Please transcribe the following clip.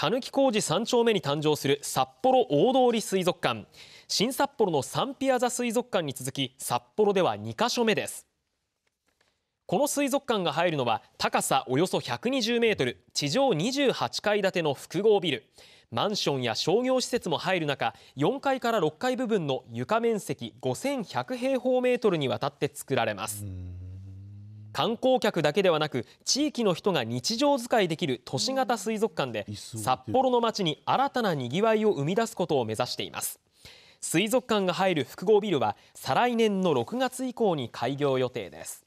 たぬき工事3丁目に誕生する札幌大通り水族館新札幌のサンピアザ水族館に続き札幌では2カ所目ですこの水族館が入るのは高さおよそ120メートル地上28階建ての複合ビルマンションや商業施設も入る中4階から6階部分の床面積5100平方メートルにわたって作られます。観光客だけではなく地域の人が日常使いできる都市型水族館で札幌の街に新たなにぎわいを生み出すことを目指しています水族館が入る複合ビルは再来年の6月以降に開業予定です